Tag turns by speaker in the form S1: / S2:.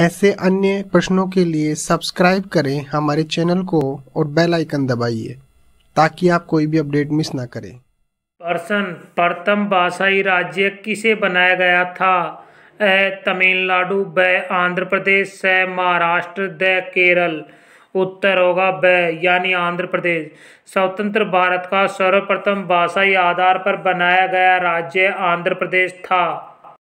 S1: ऐसे अन्य प्रश्नों के लिए सब्सक्राइब करें हमारे चैनल को और बेल आइकन दबाइए ताकि आप कोई भी अपडेट मिस ना करें
S2: प्रश्न प्रथम भाषाई राज्य किसे बनाया गया था ए तमिलनाडु ब आंध्र प्रदेश स महाराष्ट्र द केरल उत्तर होगा ब यानी आंध्र प्रदेश स्वतंत्र भारत का सर्वप्रथम भाषाई आधार पर बनाया गया राज्य आंध्र प्रदेश था